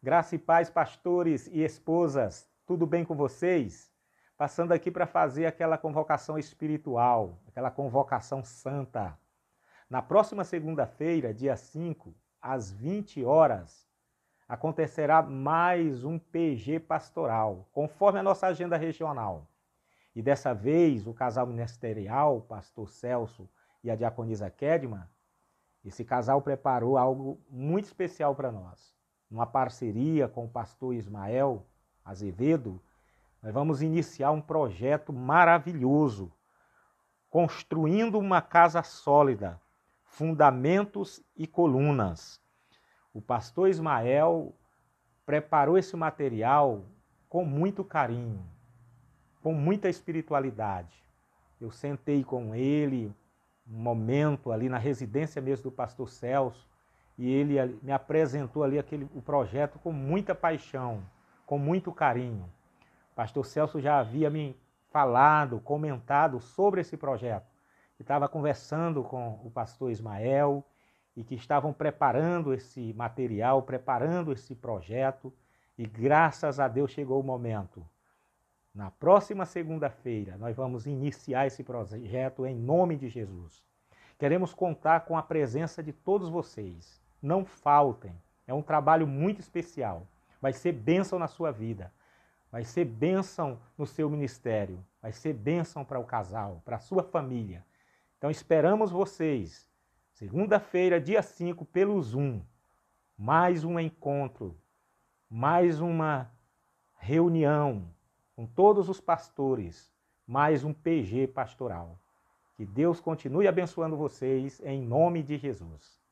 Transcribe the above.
Graça e paz, pastores e esposas, tudo bem com vocês? Passando aqui para fazer aquela convocação espiritual, aquela convocação santa. Na próxima segunda-feira, dia 5, às 20 horas, acontecerá mais um PG pastoral, conforme a nossa agenda regional. E dessa vez, o casal ministerial, o pastor Celso e a diaconisa Kedman, esse casal preparou algo muito especial para nós numa parceria com o pastor Ismael Azevedo, nós vamos iniciar um projeto maravilhoso, construindo uma casa sólida, fundamentos e colunas. O pastor Ismael preparou esse material com muito carinho, com muita espiritualidade. Eu sentei com ele um momento ali na residência mesmo do pastor Celso, e ele me apresentou ali aquele, o projeto com muita paixão, com muito carinho. O pastor Celso já havia me falado, comentado sobre esse projeto, que estava conversando com o pastor Ismael e que estavam preparando esse material, preparando esse projeto, e graças a Deus chegou o momento. Na próxima segunda-feira, nós vamos iniciar esse projeto em nome de Jesus. Queremos contar com a presença de todos vocês. Não faltem. É um trabalho muito especial. Vai ser bênção na sua vida. Vai ser bênção no seu ministério. Vai ser bênção para o casal, para a sua família. Então esperamos vocês. Segunda-feira, dia 5, pelo Zoom. Mais um encontro. Mais uma reunião com todos os pastores. Mais um PG pastoral. Que Deus continue abençoando vocês em nome de Jesus.